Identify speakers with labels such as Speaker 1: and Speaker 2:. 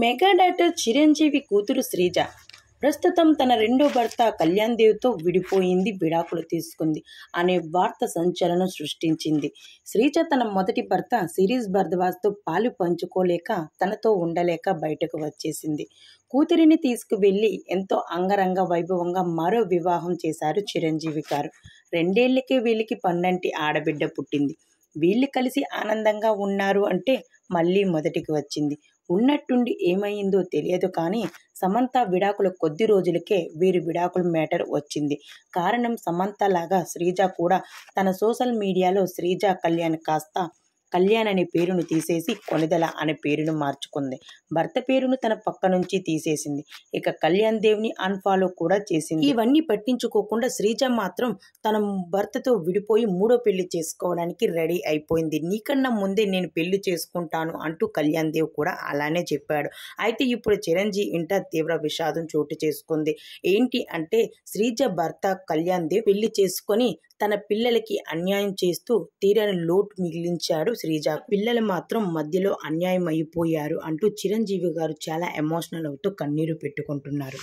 Speaker 1: mega doctor Chiranjeevi కూతురు శ్రీజ ప్రస్తుతం తన రెండో భర్త కళ్యాణ్ దేవ్తో విడిపోయింది విడాకులు తీసుకుంది అనే వార్త సంచలనం సృష్టించింది శ్రీజ తన మొదటి భర్త సిరీస్ భరద్వాజ్తో పాలు పంచుకోలేక తనతో ఉండలేక బయటకు వచ్చేసింది కూతురిని తీసుకువెళ్ళి ఎంతో అంగరంగ వైభవంగా మరో వివాహం చేశారు చిరంజీవి గారు రెండేళ్లకే వీళ్ళకి పన్నంటి ఆడబిడ్డ పుట్టింది వీళ్ళు కలిసి ఆనందంగా ఉన్నారు అంటే మళ్ళీ మొదటికి వచ్చింది ఉన్నట్టుండి ఏమైందో తెలియదు కానీ సమంత విడాకుల కొద్ది రోజులకే వీరి విడాకుల మ్యాటర్ వచ్చింది కారణం సమంత లాగా శ్రీజ కూడా తన సోషల్ మీడియాలో శ్రీజ కళ్యాణ్ కాస్త కళ్యాణ్ అనే పేరును తీసేసి కొనిదల అనే పేరును మార్చుకుంది భర్త పేరును తన పక్క నుంచి తీసేసింది ఇక కళ్యాణ్ దేవ్ని అన్ఫాలో కూడా చేసింది ఇవన్నీ పట్టించుకోకుండా శ్రీజ మాత్రం తన భర్తతో విడిపోయి మూడో పెళ్లి చేసుకోవడానికి రెడీ అయిపోయింది నీకన్నా ముందే నేను పెళ్లి చేసుకుంటాను అంటూ కళ్యాణ్ దేవ్ కూడా అలానే చెప్పాడు అయితే ఇప్పుడు చిరంజీవి ఇంట తీవ్ర విషాదం చోటు చేసుకుంది ఏంటి అంటే శ్రీజ భర్త కళ్యాణ్ దేవ్ పెళ్లి చేసుకొని తన పిల్లలకి అన్యాయం చేస్తూ తీరని లోటు మిగిలించాడు శ్రీజ పిల్లలు మాత్రం మధ్యలో అన్యాయం అయిపోయారు అంటూ చిరంజీవి గారు చాలా ఎమోషనల్ అవుతూ కన్నీరు పెట్టుకుంటున్నారు